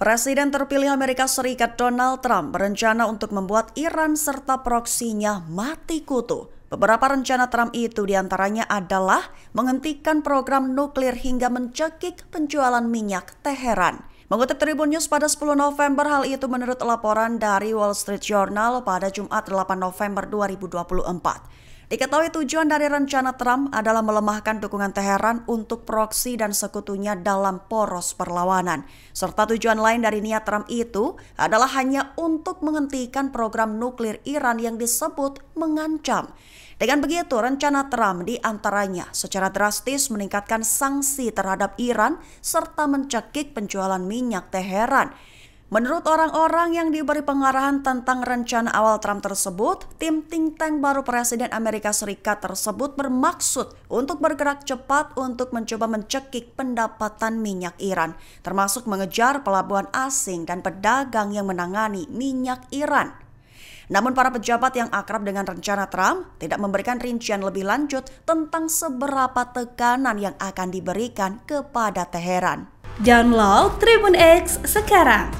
Presiden terpilih Amerika Serikat Donald Trump berencana untuk membuat Iran serta proksinya mati kutu. Beberapa rencana Trump itu diantaranya adalah menghentikan program nuklir hingga mencekik penjualan minyak Teheran. Mengutip Tribun News pada 10 November, hal itu menurut laporan dari Wall Street Journal pada Jumat 8 November 2024. Diketahui tujuan dari rencana Trump adalah melemahkan dukungan Teheran untuk proksi dan sekutunya dalam poros perlawanan. Serta tujuan lain dari niat Trump itu adalah hanya untuk menghentikan program nuklir Iran yang disebut mengancam. Dengan begitu, rencana Trump diantaranya secara drastis meningkatkan sanksi terhadap Iran serta mencekik penjualan minyak Teheran. Menurut orang-orang yang diberi pengarahan tentang rencana awal Trump tersebut, tim think tank baru Presiden Amerika Serikat tersebut bermaksud untuk bergerak cepat untuk mencoba mencekik pendapatan minyak Iran, termasuk mengejar pelabuhan asing dan pedagang yang menangani minyak Iran. Namun para pejabat yang akrab dengan rencana Trump tidak memberikan rincian lebih lanjut tentang seberapa tekanan yang akan diberikan kepada Teheran. Download Tribun X sekarang